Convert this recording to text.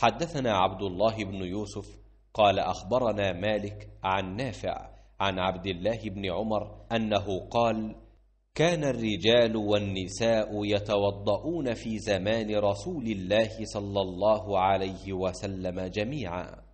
حدثنا عبد الله بن يوسف قال أخبرنا مالك عن نافع عن عبد الله بن عمر أنه قال كان الرجال والنساء يتوضؤون في زمان رسول الله صلى الله عليه وسلم جميعا